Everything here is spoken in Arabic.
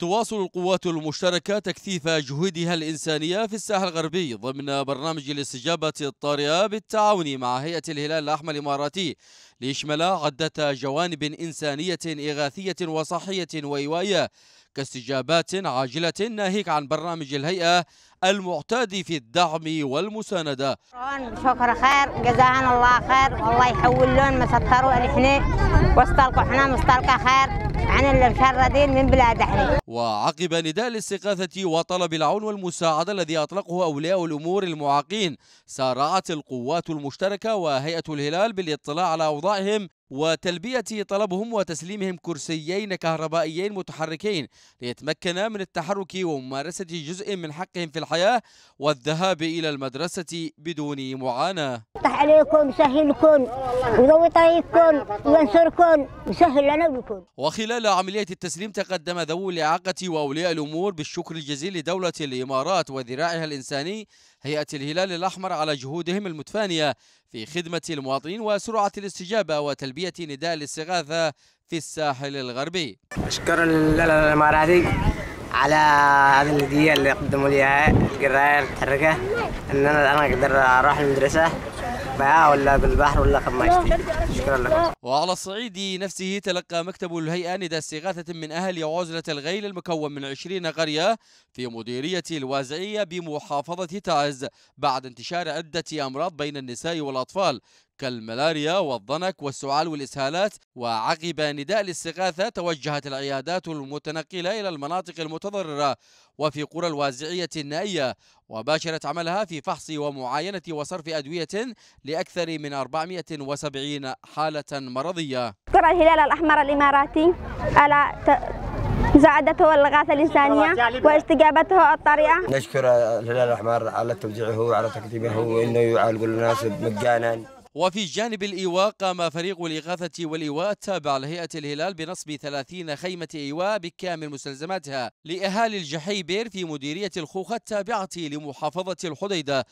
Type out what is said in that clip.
تواصل القوات المشتركة تكثيف جهودها الإنسانية في الساحل الغربي ضمن برنامج الاستجابة الطارئة بالتعاون مع هيئة الهلال الأحمر الإماراتي ليشمل عدة جوانب إنسانية إغاثية وصحية وإيوائية كاستجابات عاجلة ناهيك عن برنامج الهيئة المعتاد في الدعم والمساندة شكر خير جزاهم الله خير والله يحول لهم مسطروا احنا واستلقوا احنا مستلقى خير عن المشردين من بلاد احنا وعقب نداء الاستغاثة وطلب العون والمساعدة الذي أطلقه أولياء الأمور المعاقين سارعت القوات المشتركة وهيئة الهلال بالاطلاع على أوضاعهم وتلبية طلبهم وتسليمهم كرسيين كهربائيين متحركين ليتمكنا من التحرك وممارسة جزء من حقهم في الحياة والذهاب إلى المدرسة بدون معاناة يفتح عليكم يسهلكم ويضوي طريقكم وينصركم ويسهل لنا ولكم وخلال عملية التسليم تقدم ذوو الإعاقة وأولياء الأمور بالشكر الجزيل لدولة الإمارات وذراعها الإنساني هيئة الهلال الأحمر على جهودهم المتفانية في خدمة المواطنين وسرعة الاستجابة وتلبية نداء الاستغاثة في الساحل الغربي. أشكر المرافق على هذه الهدية اللي قدموا لي اياها القراية المتحركة ان انا الان اقدر اروح المدرسة بها ولا بالبحر ولا قماشتي شكرا لكم وعلى الصعيد نفسه تلقى مكتب الهيئة ندى استغاثة من أهل عزلة الغيل المكون من 20 قرية في مديرية الوازعية بمحافظة تعز بعد انتشار عدة أمراض بين النساء والأطفال كالملاريا والضنك والسعال والإسهالات وعقب نداء الاستغاثة توجهت العيادات المتنقلة إلى المناطق المتضررة وفي قرى الوازعية النائية وباشرت عملها في فحص ومعاينة وصرف أدوية لأكثر من 470 حالة مرضية قرى الهلال الأحمر الإماراتي على مساعدته الإغاثة الإنسانية واستجابته الطريقة نشكر الهلال الأحمر على توزيعه وعلى تكتيبه وأنه يعالج الناس مجانا وفي جانب الإيواء قام فريق الإغاثة والإيواء التابع لهيئة الهلال بنصب 30 خيمة إيواء بكامل مستلزماتها لأهالي الجحيبير في مديرية الخوخة التابعة لمحافظة الحديدة